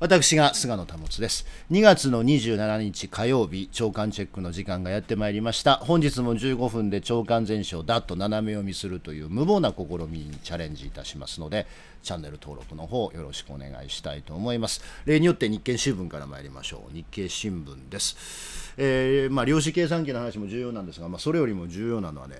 私が菅野保です。2月の27日火曜日、長官チェックの時間がやってまいりました。本日も15分で長官全書をだっと斜め読みするという無謀な試みにチャレンジいたしますので、チャンネル登録の方よろしくお願いしたいと思います。例によって日経新聞から参りましょう。日経新聞です。えー、まあ、量子計算機の話も重要なんですが、まあ、それよりも重要なのはね、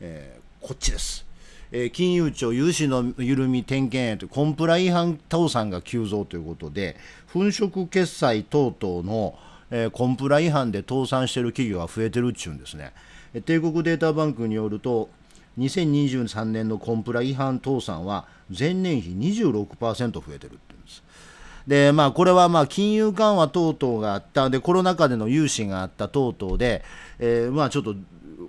えー、こっちです。えー、金融庁融資の緩み点検へとコンプラ違反倒産が急増ということで粉飾決済等々の、えー、コンプラ違反で倒産している企業が増えてるっちゅうんですね。帝国データバンクによると2023年のコンプラ違反倒産は前年比26%増えてるって言うんです。でまあ、これはまあ金融緩和等々があったでコロナ禍での融資があった等々で、えー、まあちょっと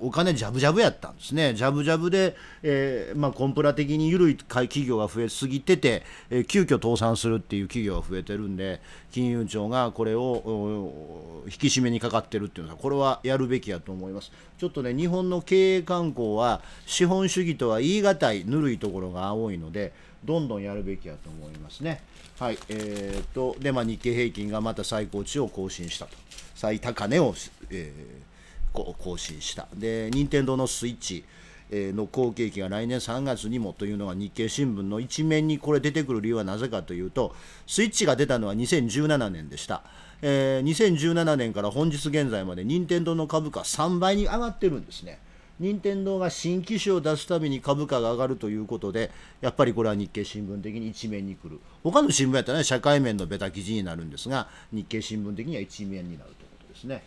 お金じゃぶじゃぶやったんですね、じゃぶじゃぶで、えー、まあ、コンプラ的に緩い企業が増えすぎてて、えー、急遽倒産するっていう企業が増えてるんで、金融庁がこれを引き締めにかかってるっていうのは、これはやるべきやと思います。ちょっとね、日本の経営慣行は、資本主義とは言い難い、ぬるいところが多いので、どんどんやるべきやと思いますね。はいえーと、とで、まあ、日経平均がまた最高値を更新したと、最高値を、えー個更新した。で、任天堂のスイッチの後継機が来年3月にもというのが日経新聞の一面にこれ出てくる理由はなぜかというとスイッチが出たのは2017年でした、えー、2017年から本日現在まで任天堂の株価3倍に上がってるんですね任天堂が新機種を出すたびに株価が上がるということでやっぱりこれは日経新聞的に一面に来る他の新聞やったら、ね、社会面のベタ記事になるんですが日経新聞的には一面になるということですね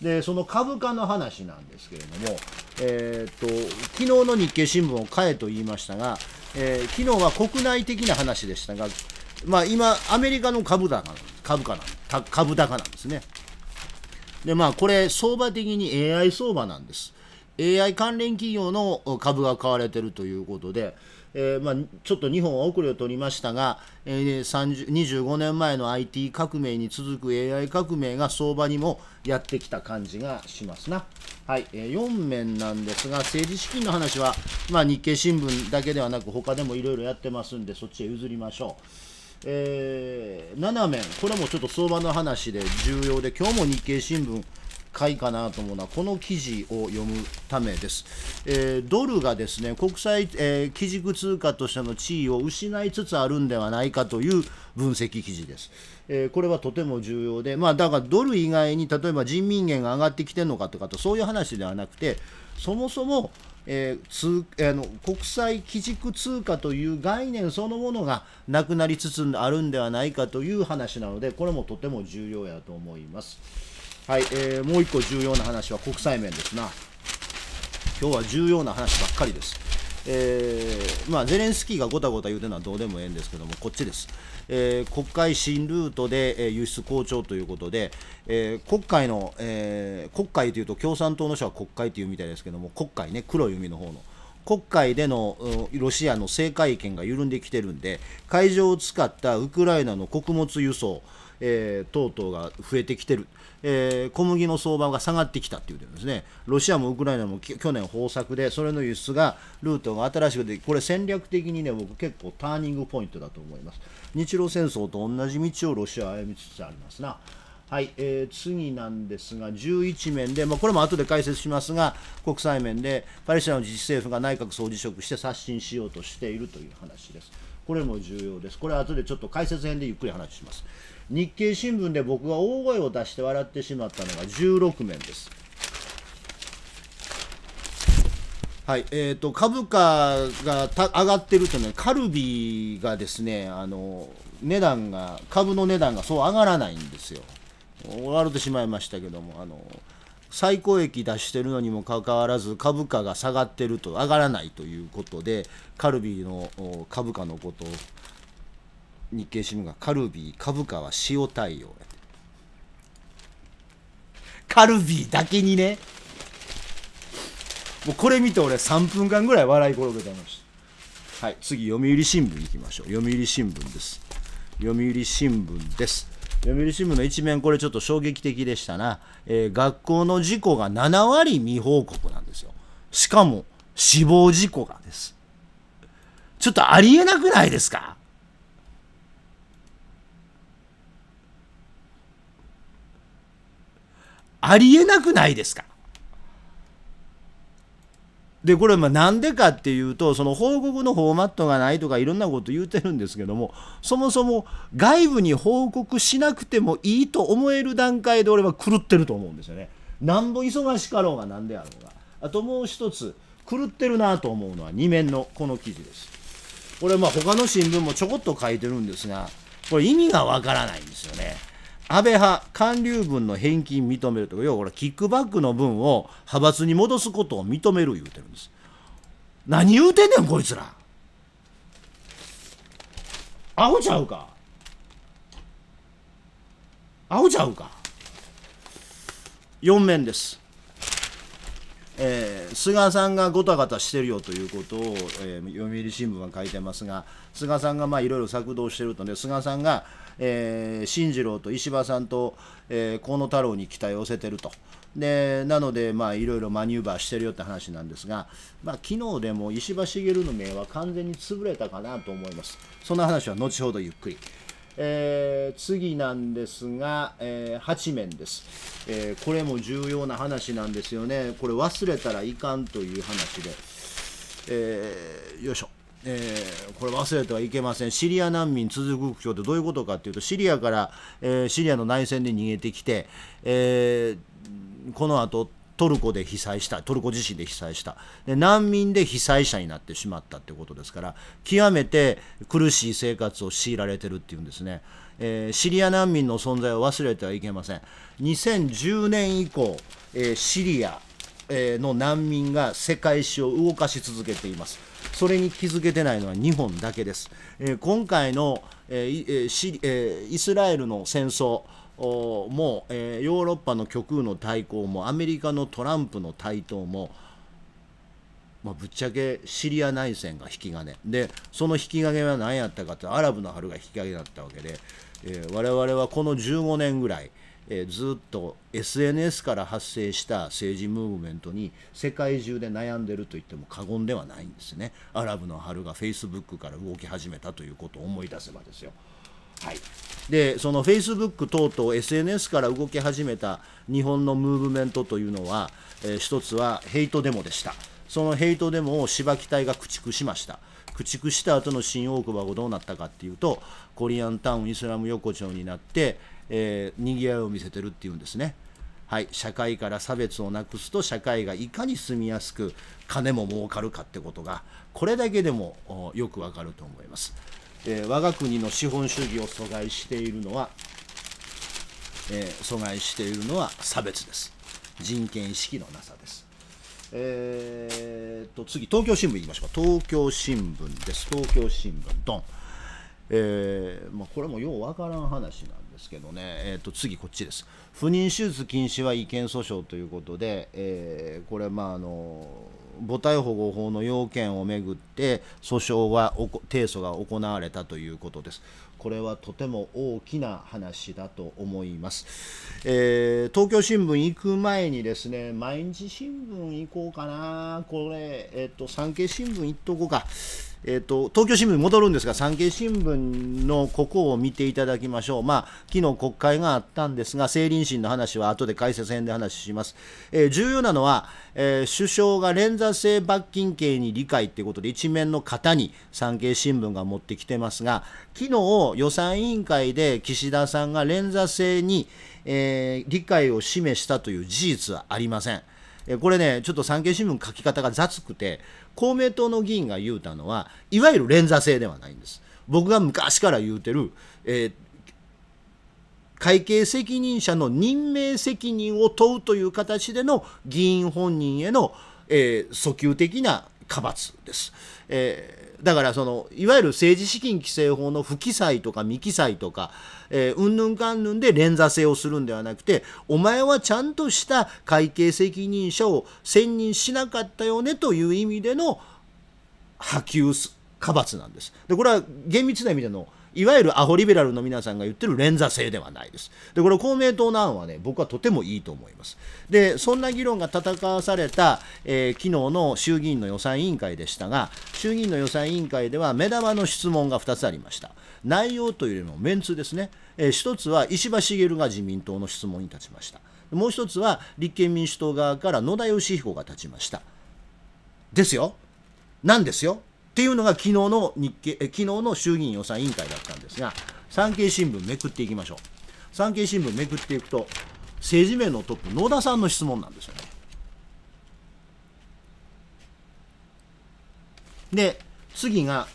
でその株価の話なんですけれども、えー、っと昨日の日経新聞を買えと言いましたが、えー、昨日は国内的な話でしたが、まあ、今、アメリカの株高株価な株高なんですね。でまあ、これ、相場的に AI 相場なんです。AI 関連企業の株が買われてるということで、えー、まあ、ちょっと日本は遅れを取りましたが、えー、30 25年前の IT 革命に続く AI 革命が相場にもやってきた感じがしますな。はいえー、4面なんですが、政治資金の話は、まあ、日経新聞だけではなく、他でもいろいろやってますんで、そっちへ譲りましょう。えー、7面、これもちょっと相場の話で重要で、今日も日経新聞、回かなと思うのはこの記事を読むためです、えー、ドルがですね国際、えー、基軸通貨としての地位を失いつつあるんではないかという分析記事です、えー、これはとても重要で、まあ、だからドル以外に例えば人民元が上がってきてるのかとかとそういう話ではなくてそもそもえー、あの国際基軸通貨という概念そのものがなくなりつつあるんではないかという話なのでこれもとても重要やと思います。はい、えー、もう一個重要な話は国際面ですな。今日は重要な話ばっかりです。えー、まあ、ゼレンスキーがごたごた言うてるのはどうでもええんですけども、こっちです、えー、国会新ルートで、えー、輸出好調ということで、えー、国会の、え国会というと共産党の人は国会というみたいですけども、国会ね、黒い海の方の。国会でのロシアの制海権が緩んできてるんで、海上を使ったウクライナの穀物輸送、えー、等々が増えてきてる、えー、小麦の相場が下がってきたっていうですね、ロシアもウクライナも去年豊作で、それの輸出がルートが新しくでこれ戦略的にね、僕結構ターニングポイントだと思います。日露戦争と同じ道をロシアは歩みつつありますな。はい、えー、次なんですが、11面で、まあ、これも後で解説しますが、国際面でパレスチナの自治政府が内閣総辞職して刷新しようとしているという話です。これも重要です。これは後でちょっと解説編でゆっくり話します。日経新聞で僕が大声を出して笑ってしまったのが16面です。はいえーと、株価が上がってるとね、カルビーがですね、あの値段が、株の値段がそう上がらないんですよ。終われてしまいましたけども、あの最高益出してるのにもかかわらず株価が下がってると上がらないということでカルビーの株価のことを日経新聞がカルビー株価は塩対応カルビーだけにねもうこれ見て俺3分間ぐらい笑い転げてましたはい次読売新聞いきましょう読売新聞です読売新聞です読売新聞の一面これちょっと衝撃的でしたな、えー、学校の事故が7割未報告なんですよしかも死亡事故がですちょっとありえなくないですかありえなくないですかでこれなんでかっていうとその報告のフォーマットがないとかいろんなこと言うてるんですけどもそもそも外部に報告しなくてもいいと思える段階で俺は狂ってると思うんですよね。なんぼ忙しかろうが何であろうがあともう一つ狂ってるなと思うのは2面のこの記事です。これまあ他の新聞もちょこっと書いてるんですがこれ意味がわからないんですよね。安倍派、官流分の返金認めるとか、要はキックバックの分を派閥に戻すことを認める言うてるんです。何言うてんねん、こいつら。アホちゃうか。アホちゃうか。4面です。えー、菅さんがごたごたしてるよということを、えー、読売新聞は書いてますが、菅さんがいろいろ策動してるとね、菅さんが、えー、新次郎と石破さんと、えー、河野太郎に期待を寄せてると。でなので、いろいろマニューバーしてるよって話なんですが、まあ、昨日でも石破茂の名は完全に潰れたかなと思います。そんな話は後ほどゆっくり。えー、次なんですが、えー、8面です、えー、これも重要な話なんですよねこれ忘れたらいかんという話で、えー、よいしょえー、これ忘れてはいけませんシリア難民続く苦境ってどういうことかっていうとシリアから、えー、シリアの内戦で逃げてきて、えー、このあとトルコで被災したトルコ自身で被災したで難民で被災者になってしまったということですから極めて苦しい生活を強いられてるっていうんですね、えー、シリア難民の存在を忘れてはいけません2010年以降、えー、シリアの難民が世界史を動かし続けています。それに気づけてないのは日本だけです。え今回の、えイスラエルの戦争、もう、えー、ヨーロッパの極右の対抗もアメリカのトランプの台頭も、まあ、ぶっちゃけシリア内戦が引き金でその引き金は何やったかってアラブの春が引き金だったわけで、えー、我々はこの15年ぐらい、えー、ずっと SNS から発生した政治ムーブメントに世界中で悩んでると言っても過言ではないんですねアラブの春が Facebook から動き始めたということを思い出せばですよ。はいでそのフェイスブック等々 SNS から動き始めた日本のムーブメントというのは、えー、一つはヘイトデモでしたそのヘイトデモを芝木隊が駆逐しました駆逐した後の新大久保はどうなったかっていうとコリアンタウンイスラム横丁になって、えー、賑わいを見せてるっていうんですねはい、社会から差別をなくすと社会がいかに住みやすく金も儲かるかってことがこれだけでもよくわかると思います。えー、我が国の資本主義を阻害しているのは、えー、阻害しているのは差別です。人権意識のなさです。えー、と次、東京新聞いきましょうか。東京新聞です。東京新聞、ドン。えーまあ、これもようわからん話なんですけどね、えー、と次、こっちです。不妊手術禁止は違憲訴訟ということで、えー、これ、まああの母体保護法の要件をめぐって訴訟は提訴が行われたということです。これはとても大きな話だと思います。えー、東京新聞行く前にですね、毎日新聞行こうかな、これ、えっと、産経新聞行っとこうか。えっと、東京新聞に戻るんですが、産経新聞のここを見ていただきましょう、まあ昨日国会があったんですが、政倫審の話は後で解説編で話します。えー、重要なのは、えー、首相が連座制罰金刑に理解ということで、一面の方に産経新聞が持ってきてますが、昨日予算委員会で岸田さんが連座制に、えー、理解を示したという事実はありません。えこれね、ちょっと産経新聞書き方が雑くて、公明党の議員が言うたのは、いわゆる連座制ではないんです。僕が昔から言うてる、えー会計責任者の任命責任を問うという形での議員本人への、えー、訴求的な過罰です。えー、だからその、いわゆる政治資金規正法の不記載とか未記載とか、えうんぬんかんぬんで連座制をするんではなくて、お前はちゃんとした会計責任者を選任しなかったよねという意味での波及過罰なんです。で、これは厳密な意味でのいわゆるアホリベラルの皆さんが言ってる連座制ではないです。で、これ公明党の案はね、僕はとてもいいと思います。で、そんな議論が戦わされた、えー、昨日の衆議院の予算委員会でしたが、衆議院の予算委員会では目玉の質問が2つありました。内容というよりもメンツですね。えー、1つは石破茂が自民党の質問に立ちました。もう1つは立憲民主党側から野田佳彦が立ちました。ですよ。なんですよ。っていうのが昨日の日経、え昨日の衆議院予算委員会だったんですが、産経新聞めくっていきましょう。産経新聞めくっていくと、政治面のトップ、野田さんの質問なんですよね。で、次が、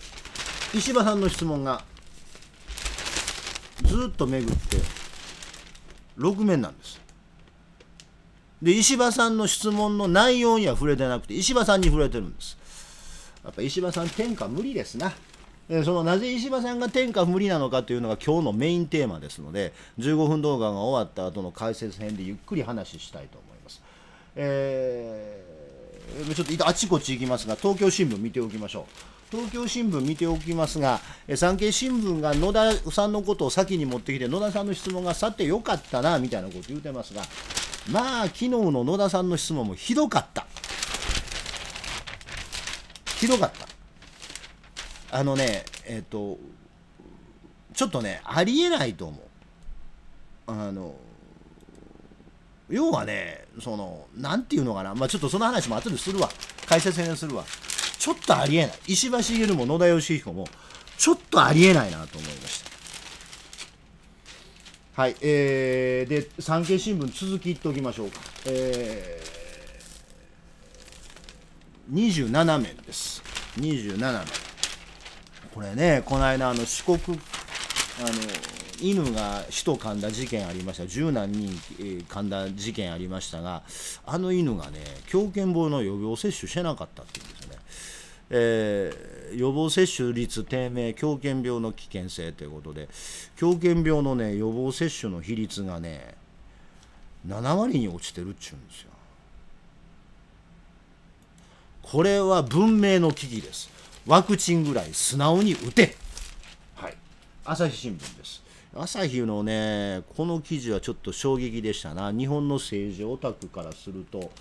石破さんの質問が、ずっとめぐって、6面なんです。で、石破さんの質問の内容には触れてなくて、石破さんに触れてるんです。やっぱ石破さん天下無理ですな。そのなぜ石破さんが天下無理なのかというのが今日のメインテーマですので15分動画が終わった後の解説編でゆっくり話したいと思います、えー、ちょっとあちこち行きますが東京新聞見ておきましょう東京新聞見ておきますが産経新聞が野田さんのことを先に持ってきて野田さんの質問が去ってよかったなみたいなこと言うてますがまあ昨日の野田さんの質問もひどかったひどかった。あのね、えっ、ー、と、ちょっとね、ありえないと思う。あの、要はね、その、なんていうのかな、まあ、ちょっとその話も後でするわ。解説編するわ。ちょっとありえない。石橋茂も野田佳彦も、ちょっとありえないなと思いました。はい、えー、で、産経新聞続きいっておきましょうか。えー27面です27面これねこの間あの四国あの犬が死と噛んだ事件ありました十何人、噛んだ事件ありましたがあの犬がね狂犬病の予防接種してなかったっていうんですよね、えー、予防接種率低迷狂犬病の危険性ということで狂犬病のね予防接種の比率がね7割に落ちてるっちゅうんですよこれは文明の危機です。ワクチンぐらい素直に打て。はい。朝日新聞です。朝日のね、この記事はちょっと衝撃でしたな。日本の政治オタクからすると、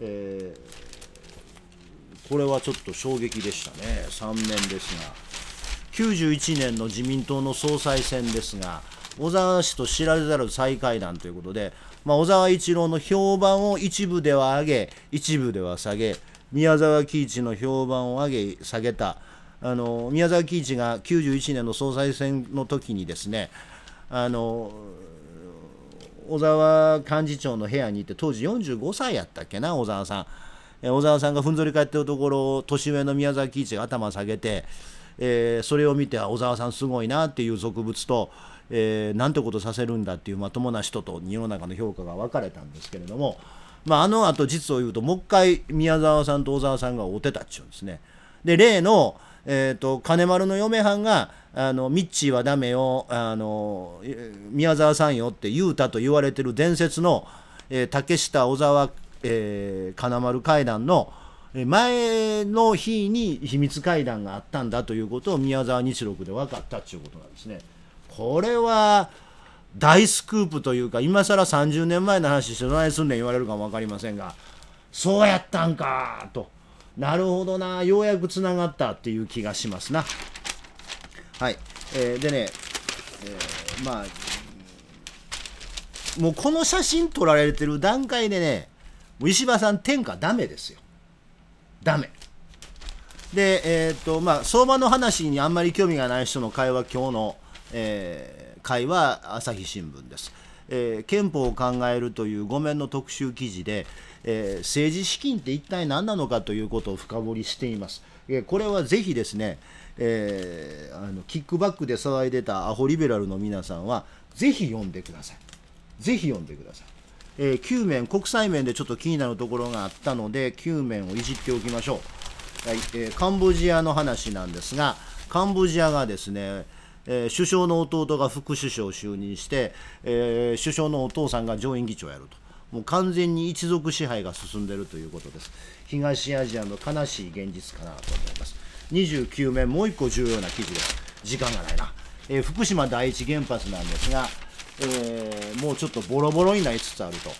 えー、これはちょっと衝撃でしたね。3年ですが。91年の自民党の総裁選ですが、小沢氏と知られざる再会談ということで、まあ、小沢一郎の評判を一部では上げ、一部では下げ、宮沢喜一の評判を上げ下げたあの宮沢喜一が91年の総裁選の時にですねあの小沢幹事長の部屋にいて当時45歳やったっけな小沢さん。小沢さんがふんぞり返ってるところを年上の宮沢喜一が頭下げて、えー、それを見て小沢さんすごいなっていう俗物と、えー、なんてことさせるんだっていうまともな人と世の中の評価が分かれたんですけれども。まあ、あの後実を言うともう一回宮沢さんと小沢さんが会うてたっちゅうんですね。で例の、えーと、金丸の嫁はんがあの「ミッチーはダメよあの宮沢さんよ」って言うたと言われてる伝説の、えー、竹下小沢、えー、金丸会談の前の日に秘密会談があったんだということを宮沢日録で分かったっちゅうことなんですね。これは大スクープというか今更30年前の話してどないすんねん言われるかも分かりませんがそうやったんかとなるほどなようやくつながったっていう気がしますなはい、えー、でね、えー、まあもうこの写真撮られてる段階でね石破さん天下ダメですよダメでえー、っとまあ相場の話にあんまり興味がない人の会話今日のえー回は朝日新聞です。えー、憲法を考えるという5面の特集記事で、えー、政治資金って一体何なのかということを深掘りしています。えこれはぜひですね、えー、あのキックバックで騒いでたアホリベラルの皆さんは、ぜひ読んでください。ぜひ読んでください。え9面、国際面でちょっと気になるところがあったので、9面をいじっておきましょう。はいえー、カンボジアの話なんですが、カンボジアがですね、えー、首相の弟が副首相を就任して、えー、首相のお父さんが上院議長をやると。もう完全に一族支配が進んでいるということです。東アジアの悲しい現実かなと思います。29面、もう1個重要な記事です。時間がないな。えー、福島第一原発なんですが、えー、もうちょっとボロボロになりつつあると。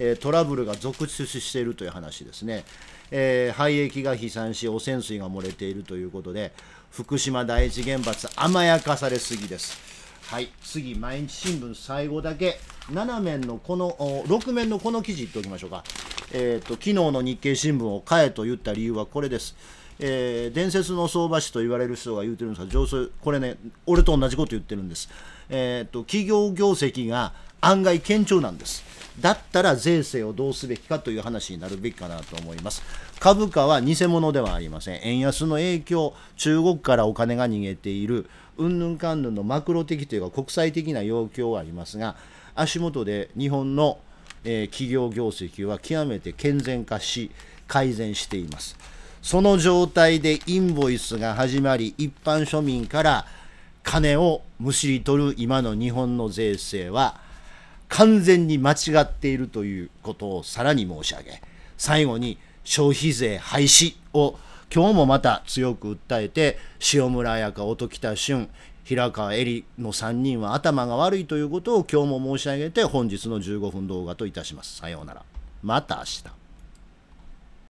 えトラブルが続出しているという話ですね、えー、廃液が飛散し汚染水が漏れているということで福島第一原発甘やかされすぎです。はい、次、毎日新聞最後だけ、7面のこの、6面のこの記事いっておきましょうか。えっ、ー、と、昨日の日経新聞を買えと言った理由はこれです。えー、伝説の相場師と言われる人が言うてるんですが、上これね、俺と同じこと言ってるんです。えーと企業業績が案外堅調なんです。だったら税制をどうすべきかという話になるべきかなと思います。株価は偽物ではありません。円安の影響、中国からお金が逃げている、うんぬんかんぬんのマクロ的というか国際的な要求はありますが、足元で日本の、えー、企業業績は極めて健全化し、改善しています。その状態でインボイスが始まり、一般庶民から金をむしり取る今の日本の税制は、完全に間違っているということをさらに申し上げ、最後に消費税廃止を今日もまた強く訴えて、塩村彩香、音喜多俊、平川恵里の3人は頭が悪いということを今日も申し上げて、本日の15分動画といたします。さようなら。また明日。